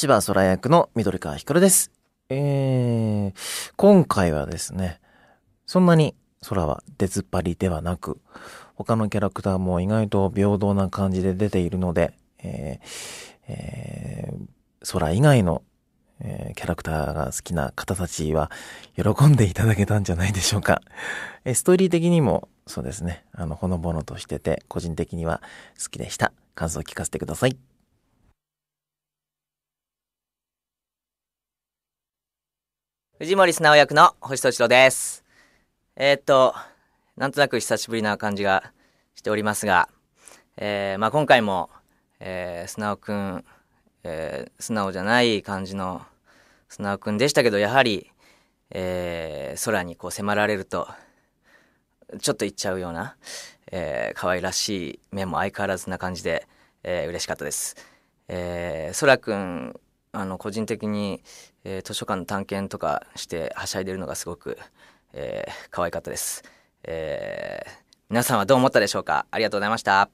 橋場空役の緑川ひかるです。えー、今回はですね、そんなに空は出ずっぱりではなく、他のキャラクターも意外と平等な感じで出ているので、えーえー、空以外の、えー、キャラクターが好きな方たちは喜んでいただけたんじゃないでしょうか。えー、ストーリー的にもそうですね、あの、ほのぼのとしてて、個人的には好きでした。感想を聞かせてください。藤森直役の星敏郎です。えー、っと、なんとなく久しぶりな感じがしておりますが、えー、まあ今回も、えー、素直くん、えー、素直じゃない感じの素直くんでしたけど、やはり、えー、空にこう迫られると、ちょっと行っちゃうような、えー、可愛らしい面も相変わらずな感じで、えー、嬉しかったです。えー、空くんあの個人的に、えー、図書館の探検とかしてはしゃいでるのがすごく、えー、可愛かったです、えー、皆さんはどう思ったでしょうかありがとうございました